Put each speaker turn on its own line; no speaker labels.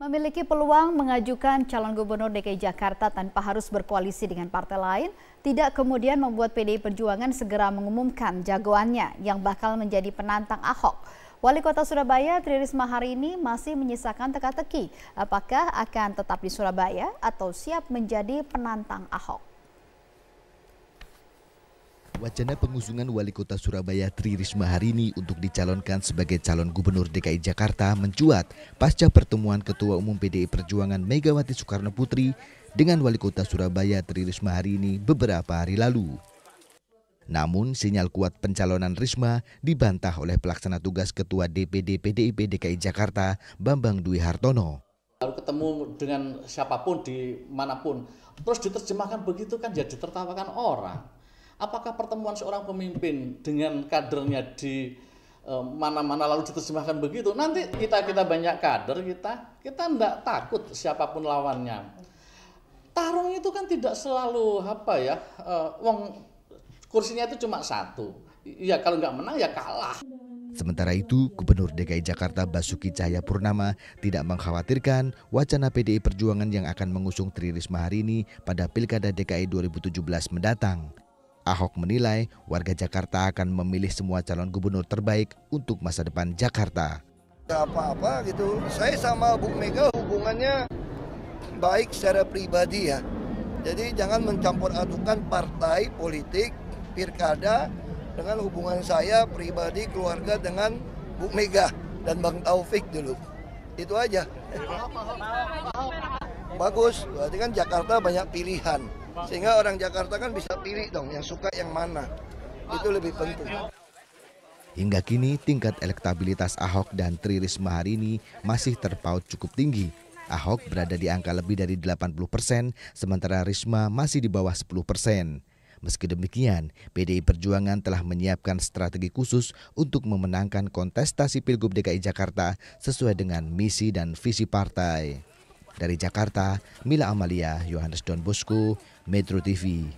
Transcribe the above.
Memiliki peluang mengajukan calon gubernur DKI Jakarta tanpa harus berkoalisi dengan partai lain, tidak kemudian membuat PDI Perjuangan segera mengumumkan jagoannya yang bakal menjadi penantang Ahok. Wali Kota Surabaya Tri Risma hari ini masih menyisakan teka-teki apakah akan tetap di Surabaya atau siap menjadi penantang Ahok.
Wacana pengusungan Wali Kota Surabaya Tri Risma hari ini untuk dicalonkan sebagai calon Gubernur DKI Jakarta mencuat pasca pertemuan Ketua Umum PDI Perjuangan Megawati Soekarno Putri dengan Wali Kota Surabaya Tri Risma hari ini beberapa hari lalu. Namun, sinyal kuat pencalonan Risma dibantah oleh pelaksana tugas Ketua DPD PDIP DKI Jakarta, Bambang Dwi Hartono.
Lalu ketemu dengan siapapun di manapun, terus diterjemahkan begitu kan jadi ya tertawakan orang Apakah pertemuan seorang pemimpin dengan kadernya di eh, mana-mana lalu diterjemahkan begitu nanti kita kita banyak kader kita kita tidak takut siapapun lawannya tarung itu kan tidak selalu apa ya uh, wong kursinya itu cuma satu ya kalau nggak menang ya kalah
Sementara itu, Gubernur DKI Jakarta Basuki Cahayapurnama tidak mengkhawatirkan wacana PDI Perjuangan yang akan mengusung Tri Risma hari ini pada Pilkada DKI 2017 mendatang. Ahok menilai warga Jakarta akan memilih semua calon gubernur terbaik untuk masa depan Jakarta.
Apa-apa gitu, saya sama Bu Mega hubungannya baik secara pribadi ya. Jadi jangan mencampur adukan partai politik, pilkada dengan hubungan saya pribadi keluarga dengan Bu Mega dan Bang Taufik dulu. Itu aja. Bagus, berarti kan Jakarta banyak pilihan. Sehingga orang Jakarta kan bisa pilih dong yang suka yang mana. Itu lebih penting.
Hingga kini tingkat elektabilitas Ahok dan Tri Risma hari ini masih terpaut cukup tinggi. Ahok berada di angka lebih dari 80 persen, sementara Risma masih di bawah 10 persen. Meski demikian, PDI Perjuangan telah menyiapkan strategi khusus untuk memenangkan kontestasi Pilgub DKI Jakarta sesuai dengan misi dan visi partai. Dari Jakarta, Mila Amalia, Yohanes Don Bosco, Metro TV.